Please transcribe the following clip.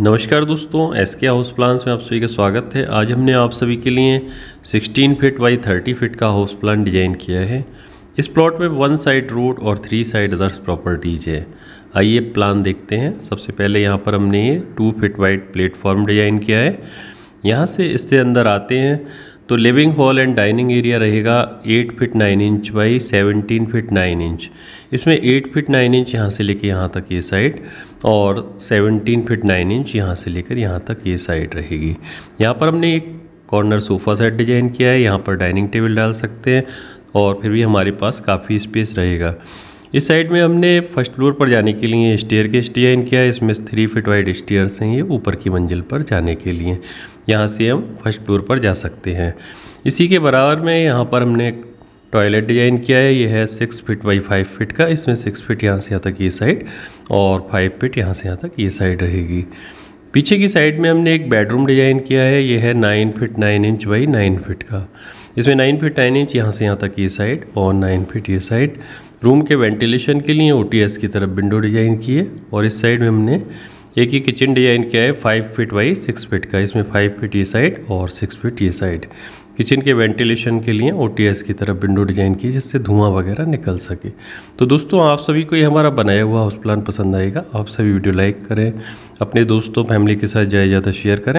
नमस्कार दोस्तों एस के हाउस प्लान्स में आप सभी का स्वागत है आज हमने आप सभी के लिए 16 फीट बाई 30 फीट का हाउस प्लान डिजाइन किया है इस प्लॉट में वन साइड रोड और थ्री साइड अदर्स प्रॉपर्टीज है आइए प्लान देखते हैं सबसे पहले यहाँ पर हमने ये two feet wide platform design किया है यहाँ से इससे अंदर आते हैं तो living hall and dining area रहेगा 8 feet 9 inch by 17 feet 9 inch इसमें 8 फिट 9 इंच यहाँ से लेकर यहाँ तक ये साइड और 17 फिट 9 इंच यहाँ से लेकर यहाँ तक ये साइड रहेगी यहाँ पर हमने एक कॉर्नर सोफ़ा सेट डिजाइन किया है यहाँ पर डाइनिंग टेबल डाल सकते हैं और फिर भी हमारे पास काफ़ी स्पेस रहेगा इस साइड में हमने फर्स्ट फ्लोर पर जाने के लिए स्टेयर के डिज़ाइन किया है इसमें थ्री फिट वाइड स्टेयर्स हैं ये ऊपर की मंजिल पर जाने के लिए यहाँ से हम फर्स्ट फ्लोर पर जा सकते हैं इसी के बराबर में यहाँ पर हमने टॉयलेट डिज़ाइन किया है ये है six feet by five feet का इसमें सिक्स फिट यहाँ से यहाँ तक ये साइड और फाइव फिट यहाँ से यहाँ तक ये साइड रहेगी पीछे की साइड में हमने एक बेडरूम डिज़ाइन किया है ये है nine feet nine inch by nine feet का इसमें नाइन फिट नाइन इंच यहाँ से यहाँ तक ये साइड और नाइन फिट ये साइड रूम के वेंटिलेशन के लिए ओ की तरफ विंडो डिज़ाइन की है और इस साइड में हमने एक ही किचन डिज़ाइन किया है five feet by six feet का इसमें फाइव फिट ये साइड और सिक्स फिट ये साइड किचन के वेंटिलेशन के लिए ओ की तरफ विंडो डिज़ाइन की जिससे धुआं वगैरह निकल सके तो दोस्तों आप सभी को ये हमारा बनाया हुआ हाउस प्लान पसंद आएगा आप सभी वीडियो लाइक करें अपने दोस्तों फैमिली के साथ ज़्यादा ज़्यादा शेयर करें